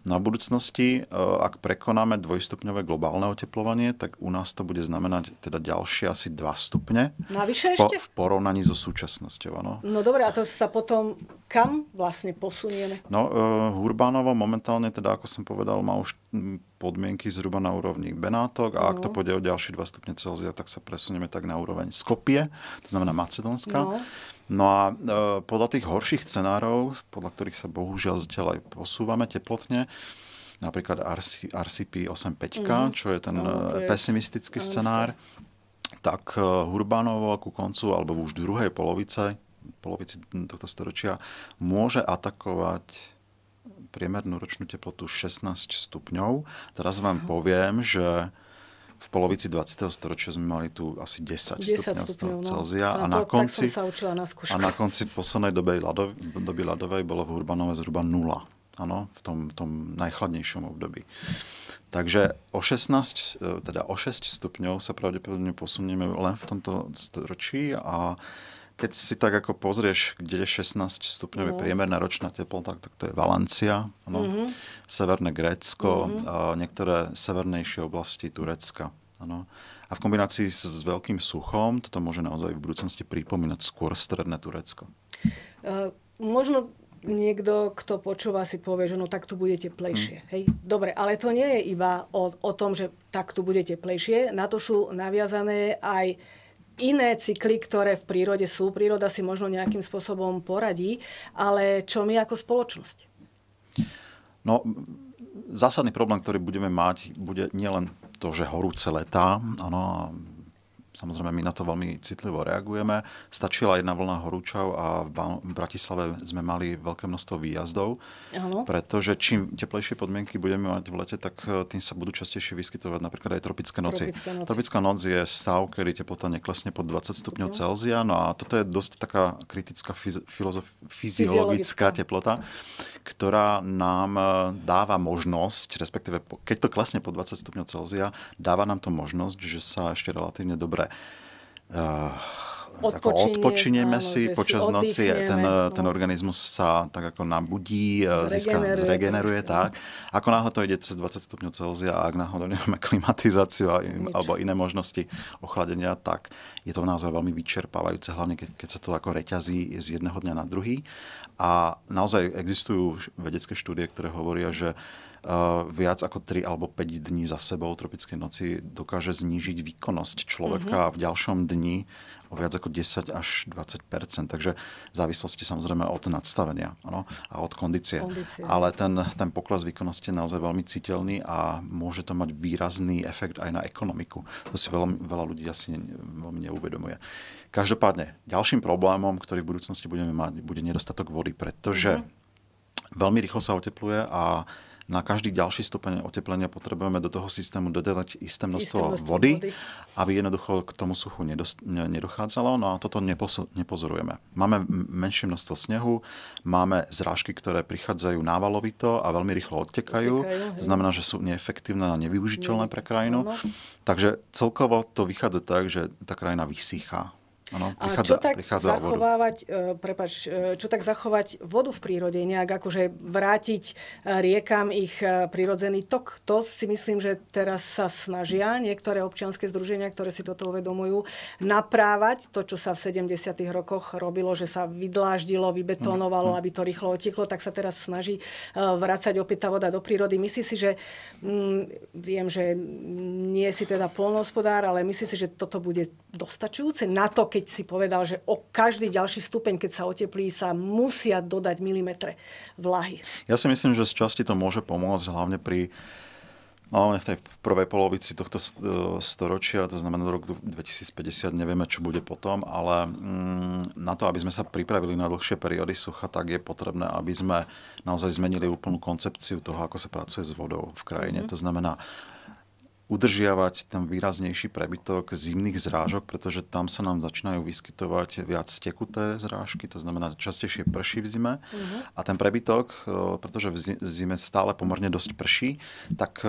Na budúcnosti, e, ak prekonáme dvojstupňové globálne oteplovanie, tak u nás to bude znamenať teda ďalšie asi 2 stupne. Navyše v po, ešte? V porovnaní so súčasnosťou, Ano. No dobre, a to sa potom kam vlastne posunieme? No, e, Hurbánovo momentálne, teda ako som povedal, má už podmienky zhruba na úrovni Benátok a no. ak to no. pôjde o ďalšie 2 stupne Celzia, tak sa presunieme tak na úroveň Skopie, to znamená Macedónska. No. No a e, podľa tých horších scenárov, podľa ktorých sa bohužiaľ zatiaľ aj posúvame teplotne, napríklad RC, RCP 85, mm-hmm. čo je ten no, je pesimistický je... scenár, tak e, Hurbanovo ku koncu, alebo už v druhej polovice, polovici tohto storočia, môže atakovať priemernú ročnú teplotu 16 stupňov. Teraz vám poviem, že v polovici 20. storočia sme mali tu asi 10, 10 stupňov, stupňov no. Celzia a na, to, konci, sa učila na a na konci poslednej doby, ľadov, doby ľadovej bolo v Urbanove zhruba nula. Ano, v tom, tom najchladnejšom období. Takže o 16, e, teda o 6 stupňov sa pravdepodobne posunieme len v tomto storočí a keď si tak ako pozrieš, kde je 16 stupňov no. Mhm. priemerná ročná teplota, tak to je Valencia, no, mm-hmm. severné Grécko, mm-hmm. niektoré severnejšie oblasti Turecka. Ano. A v kombinácii s, s veľkým suchom toto môže naozaj v budúcnosti pripomínať skôr stredné Turecko. Uh, možno niekto, kto počúva, si povie, že no tak tu bude teplejšie. Mm. Hej? Dobre, ale to nie je iba o, o tom, že tak tu bude teplejšie. Na to sú naviazané aj uh, iné cykly, ktoré v prírode sú. Príroda si možno nejakým spôsobom poradí, ale čo my ako spoločnosť? No, zásadný problém, ktorý budeme mať, bude nielen to, že horúce letá, ano, Samozrejme, my na to veľmi citlivo reagujeme. Stačila jedna vlna horúčav a v Bratislave sme mali veľké množstvo výjazdov, Halo. pretože čím teplejšie podmienky budeme mať v lete, tak eh, tým sa budú častejšie vyskytovať napríklad aj tropické noci. Tropické noci. Tropická noc je stav, kedy teplota neklesne pod 20 stupňov no. Celzia, no a toto je dosť taká kritická fyziologická teplota, ktorá nám eh, dáva možnosť, respektíve keď to klesne pod 20 stupňov Celzia, dáva nám to možnosť, že sa ešte relatívne dobre Eh, že Odpočinie, odpočineme si počas noci, ten, eh, no. ten organizmus sa tak ako nabudí, eh, zregeneruje, získa, zregeneruje tak. Ne? Ako náhle to ide cez 20 stupňov Celzia a ak náhodou nemáme klimatizáciu a, alebo iné možnosti ochladenia, tak je to naozaj veľmi vyčerpávajúce, hlavne keď, keď sa to ako reťazí z jedného dňa na druhý. A naozaj existujú vedecké štúdie, ktoré hovoria, že uh, Eh, viac ako 3 alebo 5 dní za sebou tropickej noci dokáže znížiť výkonnosť človeka mm-hmm. v ďalšom dni o viac ako 10 až 20 Takže v závislosti samozrejme od nadstavenia ano, a od kondície. kondície. Ale ten, ten pokles výkonnosti je naozaj veľmi citeľný a môže to mať výrazný efekt aj na ekonomiku. To si veľmi, veľa ľudí asi ne, veľmi neuvedomuje. Každopádne, ďalším problémom, ktorý v budúcnosti budeme mať, bude nedostatok vody, pretože mm-hmm. veľmi rýchlo sa otepluje a uh, na každý ďalší stupeň oteplenia potrebujeme do toho systému dodať isté množstvo, isté množstvo vody, vody, aby jednoducho k tomu suchu nedochádzalo. No a toto nepozorujeme. Máme menšie množstvo snehu, máme zrážky, ktoré prichádzajú návalovito a veľmi rýchlo odtekajú. odtekajú to znamená, že sú neefektívne a nevyužiteľné pre krajinu. Takže celkovo to vychádza tak, že tá krajina vysychá Ano, prichádza, a čo tak zachovávať, vodu. E, e, čo tak zachovať vodu v prírode, nejak akože vrátiť e, riekam ich prírodzený tok. To si myslím, že teraz sa snažia niektoré občianske združenia, ktoré si toto uvedomujú, naprávať to, čo sa v 70. rokoch robilo, že sa vydláždilo, vybetonovalo, mm, mm. aby to rýchlo otieklo, tak sa teraz snaží vrácať opäť tá voda do prírody. Myslím si, že m, mm, viem, že nie si teda polnohospodár, ale myslím si, že toto bude dostačujúce na to, keď keď si povedal, že o každý ďalší stupeň, keď sa oteplí, sa musia dodať milimetre vlahy. Ja si myslím, že z časti to môže pomôcť hlavne pri no, hlavne v tej prvej polovici tohto e, storočia, to znamená do roku 2050, nevieme, čo bude potom, ale mm, na to, aby sme sa pripravili na dlhšie periódy sucha, tak je potrebné, aby sme naozaj zmenili úplnú koncepciu toho, ako sa pracuje s vodou v krajine. mm To znamená, udržiavať ten výraznejší prebytok zimných zrážok, pretože tam sa nám začínajú vyskytovať viac tekuté zrážky, to znamená častejšie prší v zime. Uh-huh. A ten prebytok, e, pretože v zime stále pomerne dosť prší, tak e,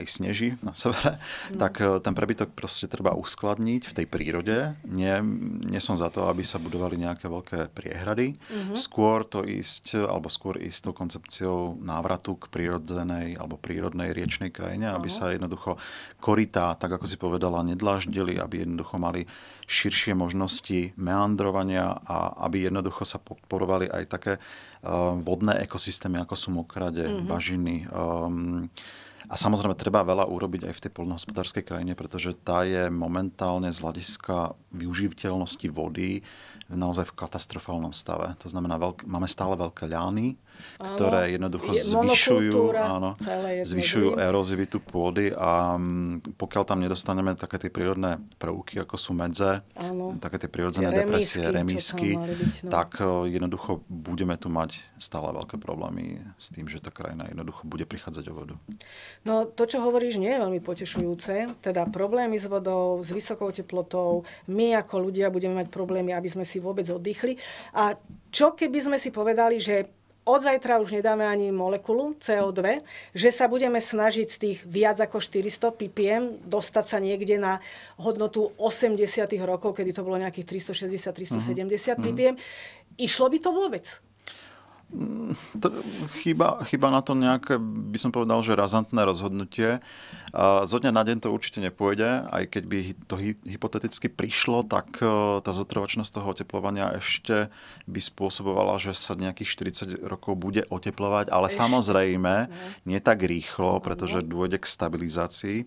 aj sneží na severe, uh-huh. tak e, ten prebytok proste treba uskladniť v tej prírode. Nie, nie som za to, aby sa budovali nejaké veľké priehrady. Uh-huh. Skôr to ísť, alebo skôr ísť tou koncepciou návratu k prírodzenej alebo prírodnej riečnej krajine, uh-huh. aby sa jednoducho jednoducho korytá, tak ako si povedala, nedláždili, aby jednoducho mali širšie možnosti meandrovania a aby jednoducho sa podporovali aj také uh, vodné ekosystémy, ako sú mokrade, mm-hmm. bažiny. Um, a samozrejme, treba veľa urobiť aj v tej polnohospodárskej krajine, pretože tá je momentálne z hľadiska využiteľnosti vody naozaj v katastrofálnom stave. To znamená, veľk- máme stále veľké ľány, ktoré áno, jednoducho zvyšujú, áno, zvyšujú erozivitu pôdy a mm, pokiaľ tam nedostaneme také tie prírodné prvky, ako sú medze, áno. také tie prírodzené remisky, depresie, remísky, byť, no. tak e, jednoducho budeme tu mať stále veľké problémy s tým, že tá krajina jednoducho bude prichádzať o vodu. No to, čo hovoríš, nie je veľmi potešujúce. Teda problémy s vodou, s vysokou teplotou, my ako ľudia budeme mať problémy, aby sme si vôbec oddychli. A čo keby sme si povedali, že od zajtra už nedáme ani molekulu CO2, že sa budeme snažiť z tých viac ako 400 ppm dostať sa niekde na hodnotu 80 rokov, kedy to bolo nejakých 360-370 mm-hmm. ppm. Išlo by to vôbec? Mm, chyba, chyba na to nejaké, by som povedal, že razantné rozhodnutie. Zo dňa na deň to určite nepôjde, aj keď by to hypoteticky prišlo, tak e, tá zotrvačnosť toho oteplovania ešte by spôsobovala, že sa nejakých 40 rokov bude oteplovať, ale ešte. samozrejme mhm. nie tak rýchlo, mhm. pretože dôjde k stabilizácii. E,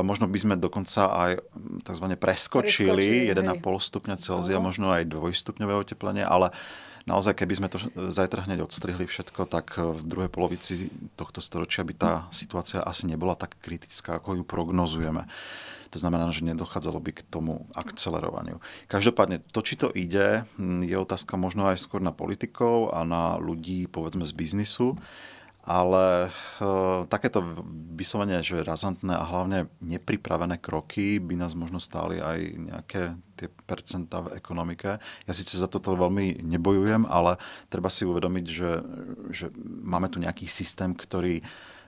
možno by sme dokonca aj hm, tzv. preskočili, preskočili 1,5 stupňa Celzia, no. možno aj dvojstupňové oteplenie, ale naozaj, keby sme to zajtra hneď odstrihli všetko, tak e, v druhej polovici tohto storočia by tá situácia asi nebola tak kritická, ako ju prognozujeme. To znamená, že nedochádzalo by k tomu akcelerovaniu. Každopádne, to, či to ide, je otázka možno aj skôr na politikov a na ľudí, povedzme, z biznisu, ale e, takéto vyslovene, že razantné a hlavne nepripravené kroky by nás možno stáli aj nejaké tie percentá v ekonomike. Ja síce za toto veľmi nebojujem, ale treba si uvedomiť, že, že máme tu nejaký systém, ktorý eh,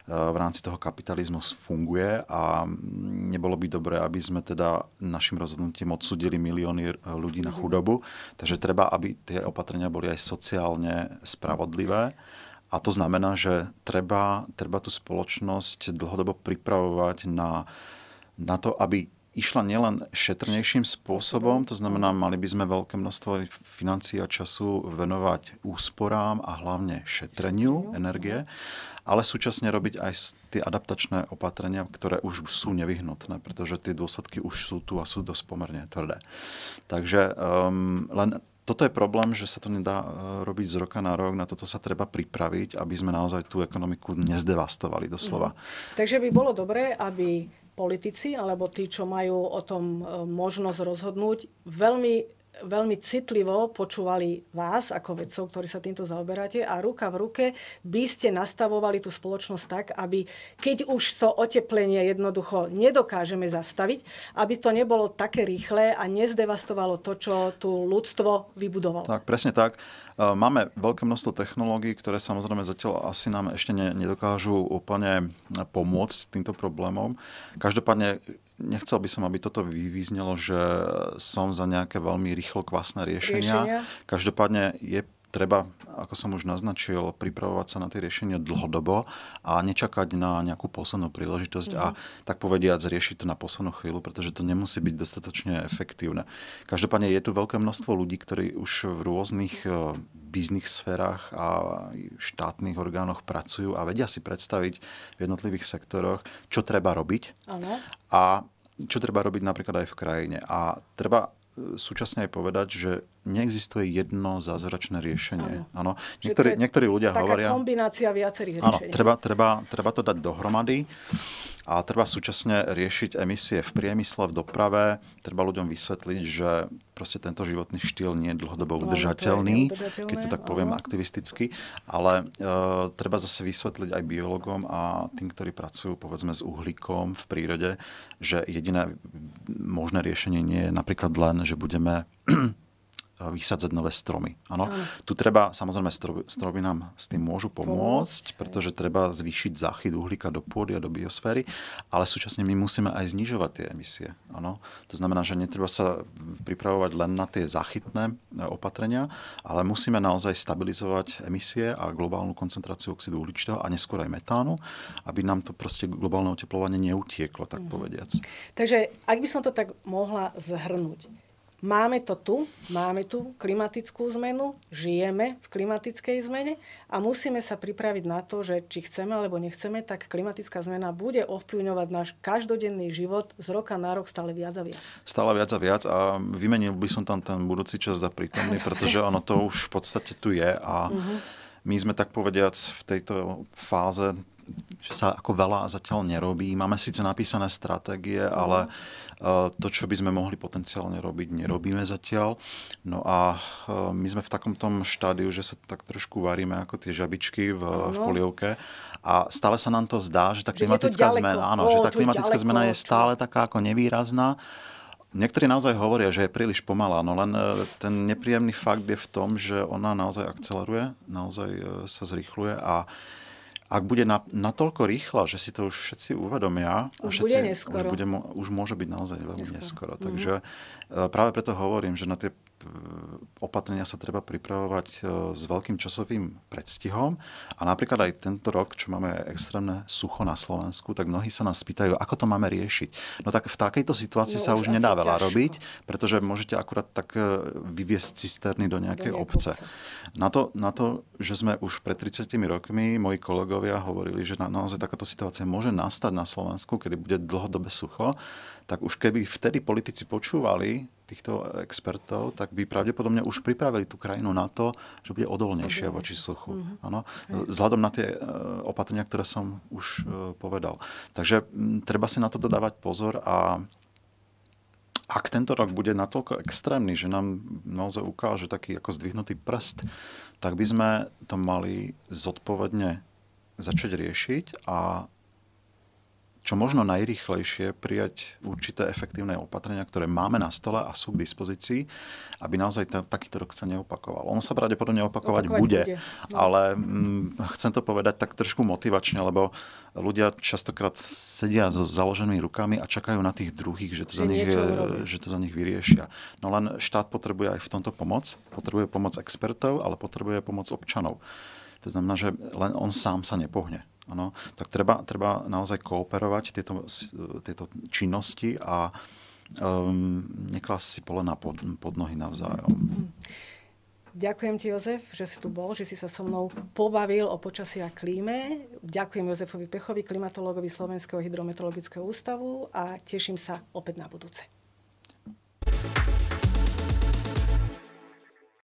v rámci toho kapitalizmu funguje a nebolo by dobré, aby sme teda našim rozhodnutím odsudili milióny eh, ľudí na mhm. chudobu. Takže treba, aby tie opatrenia boli aj sociálne spravodlivé a to znamená, že treba, treba tú spoločnosť dlhodobo pripravovať na, na to, aby išla nielen šetrnejším spôsobom, to znamená, mali by sme veľké množstvo financií a času venovať úsporám a hlavne šetreniu energie, ale súčasne robiť aj tie adaptačné opatrenia, ktoré už sú nevyhnutné, pretože tie dôsledky už sú tu a sú dosť pomerne tvrdé. Takže um, len toto je problém, že sa to nedá e, robiť z roka na rok, na toto sa treba pripraviť, aby sme naozaj tú ekonomiku nezdevastovali doslova. Mm. Takže by bolo dobré, aby politici alebo tí, čo majú o tom e, možnosť rozhodnúť, veľmi veľmi citlivo počúvali vás ako vedcov, ktorí sa týmto zaoberáte a ruka v ruke by ste nastavovali tú spoločnosť tak, aby keď už to so oteplenie jednoducho nedokážeme zastaviť, aby to nebolo také rýchle a nezdevastovalo to, čo tu ľudstvo vybudovalo. Tak, presne tak. E, máme veľké množstvo technológií, ktoré samozrejme zatiaľ asi nám ešte nedokážu úplne pomôcť týmto problémom. Každopádne nechcel by som, aby toto vyznelo, že som za nejaké veľmi rýchlo kvasné riešenia. riešenia. Každopádne je treba, ako som už naznačil, pripravovať sa na tie riešenia dlhodobo a nečakať na nejakú poslednú príležitosť mm-hmm. a mhm. tak povediať zriešiť to na poslednú chvíľu, pretože to nemusí byť dostatočne efektívne. Každopádne je tu veľké množstvo ľudí, ktorí už v rôznych e, bizných sférach a štátnych orgánoch pracujú a vedia si predstaviť v jednotlivých sektoroch, čo treba robiť. Ano. A čo treba robiť napríklad aj v krajine. A treba e, súčasne aj povedať, že neexistuje jedno zázračné riešenie. Ano. Niektorí, niektorí ľudia taká hovoria... kombinácia viacerých riešení. Ano, Treba, treba, treba to dať dohromady a treba súčasne riešiť emisie v priemysle, v doprave. Treba ľuďom vysvetliť, že proste tento životný štýl nie je dlhodobo udržateľný, keď to tak poviem áno. aktivisticky, ale e, treba zase vysvetliť aj biologom a tým, ktorí pracujú povedzme s uhlíkom v prírode, že jediné možné riešenie nie je napríklad len, že budeme vysadzať nové stromy. Ano? Ano. Tu treba, samozrejme, stromy, nám s tým môžu pomôcť, pretože treba zvýšiť záchyt uhlíka do pôdy a do biosféry, ale súčasne my musíme aj znižovať tie emisie. Ano? To znamená, že netreba sa pripravovať len na tie záchytné e, opatrenia, ale musíme naozaj stabilizovať emisie a globálnu koncentráciu oxidu uhličitého a neskôr aj metánu, aby nám to proste globálne oteplovanie neutieklo, tak mhm. povediac. Takže ak by som to tak mohla zhrnúť, máme to tu, máme tu klimatickú zmenu, žijeme v klimatickej zmene a musíme sa pripraviť na to, že či chceme alebo nechceme, tak klimatická zmena bude ovplyvňovať náš každodenný život z roka na rok stále viac a viac. Stále viac a viac a vymenil by som tam ten budúci čas za prítomný, pretože ono to už v podstate tu je a mhm. my sme tak povediac v tejto fáze že sa ako veľa zatiaľ nerobí. Máme síce napísané stratégie, mhm. ale to, čo by sme mohli potenciálne robiť, nerobíme zatiaľ. No a e, my sme v takom tom štádiu, že sa tak trošku varíme ako tie žabičky v, v polievke a stále sa nám to zdá, že tá klimatická že zmena, áno, že tá klimatická ďaleko, zmena je stále taká ako nevýrazná. Niektorí naozaj hovoria, že je príliš pomalá, no len e, ten nepríjemný fakt je v tom, že ona naozaj akceleruje, naozaj e, sa zrýchluje a uh, ak bude na, natoľko rýchla, že si to už všetci uvedomia, už, a všetci, bude neskoro. už, bude, už môže byť naozaj veľmi neskoro. neskoro. Mhm. Takže mm-hmm. práve preto hovorím, že na tie E, opatrenia sa treba pripravovať e, s veľkým časovým predstihom. A napríklad aj tento rok, čo máme extrémne sucho na Slovensku, tak mnohí sa nás pýtajú, ako to máme riešiť. No tak v takejto situácii no, sa už nedá veľa ťažko. robiť, pretože môžete akurát tak e, vyviesť cisterny do nejakej, do obce. obce. Na to, na to, že sme už pred 30 rokmi, moji kolegovia hovorili, že na, naozaj takáto situácia môže nastať na Slovensku, kedy bude dlhodobé sucho, tak už keby vtedy politici počúvali týchto expertov, tak by pravdepodobne už pripravili tú krajinu na to, že bude odolnejšia voči suchu. Ano? Mhm. Vzhľadom na tie eh, opatrenia, ktoré som už eh, povedal. Takže hm, treba si na to dávať pozor a ak tento rok bude natoľko extrémny, že nám naozaj ukáže taký ako zdvihnutý prst, tak by sme to mali zodpovedne začať riešiť a čo možno najrychlejšie prijať určité efektívne opatrenia, ktoré máme na stole a sú k dispozícii, aby naozaj ta, takýto rok sa neopakoval. On sa pravdepodobne opakovať, opakovať bude, bude, ale mm, chcem to povedať tak trošku motivačne, lebo ľudia častokrát sedia s založenými rukami a čakajú na tých druhých, že to, za nich, že to za nich vyriešia. No len štát potrebuje aj v tomto pomoc. Potrebuje pomoc expertov, ale potrebuje pomoc občanov. To znamená, že len on sám sa nepohne. Ano, tak treba, treba naozaj kooperovať tieto, tieto činnosti a um, neklas si pole na pod, pod nohy navzájom. Ďakujem ti, Jozef, že si tu bol, že si sa so mnou pobavil o počasí a klíme. Ďakujem Jozefovi Pechovi, klimatologovi Slovenského hydrometeorologického ústavu a teším sa opäť na budúce.